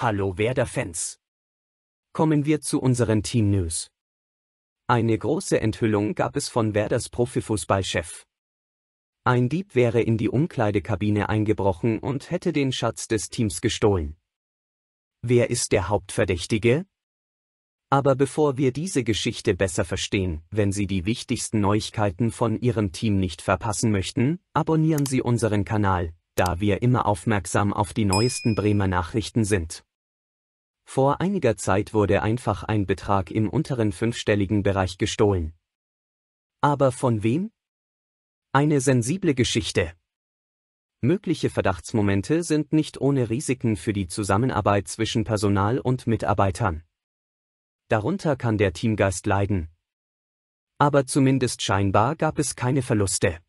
Hallo Werder-Fans. Kommen wir zu unseren Team-News. Eine große Enthüllung gab es von Werders Profifußballchef. Ein Dieb wäre in die Umkleidekabine eingebrochen und hätte den Schatz des Teams gestohlen. Wer ist der Hauptverdächtige? Aber bevor wir diese Geschichte besser verstehen, wenn Sie die wichtigsten Neuigkeiten von Ihrem Team nicht verpassen möchten, abonnieren Sie unseren Kanal, da wir immer aufmerksam auf die neuesten Bremer Nachrichten sind. Vor einiger Zeit wurde einfach ein Betrag im unteren fünfstelligen Bereich gestohlen. Aber von wem? Eine sensible Geschichte. Mögliche Verdachtsmomente sind nicht ohne Risiken für die Zusammenarbeit zwischen Personal und Mitarbeitern. Darunter kann der Teamgeist leiden. Aber zumindest scheinbar gab es keine Verluste.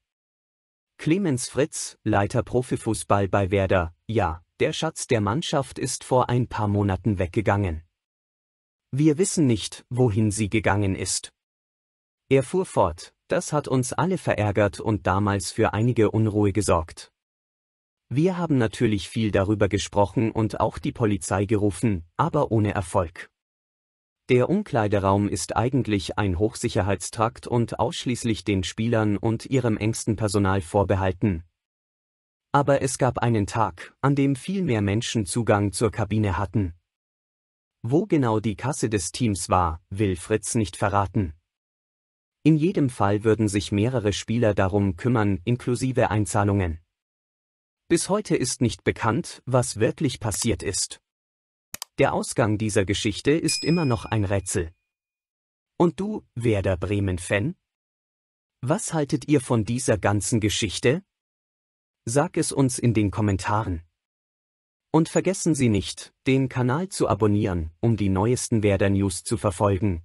Clemens Fritz, Leiter Profifußball bei Werder, ja, der Schatz der Mannschaft ist vor ein paar Monaten weggegangen. Wir wissen nicht, wohin sie gegangen ist. Er fuhr fort, das hat uns alle verärgert und damals für einige Unruhe gesorgt. Wir haben natürlich viel darüber gesprochen und auch die Polizei gerufen, aber ohne Erfolg. Der Umkleideraum ist eigentlich ein Hochsicherheitstrakt und ausschließlich den Spielern und ihrem engsten Personal vorbehalten, aber es gab einen Tag, an dem viel mehr Menschen Zugang zur Kabine hatten. Wo genau die Kasse des Teams war, will Fritz nicht verraten. In jedem Fall würden sich mehrere Spieler darum kümmern, inklusive Einzahlungen. Bis heute ist nicht bekannt, was wirklich passiert ist. Der Ausgang dieser Geschichte ist immer noch ein Rätsel. Und du, Werder Bremen-Fan? Was haltet ihr von dieser ganzen Geschichte? Sag es uns in den Kommentaren. Und vergessen Sie nicht, den Kanal zu abonnieren, um die neuesten Werder News zu verfolgen.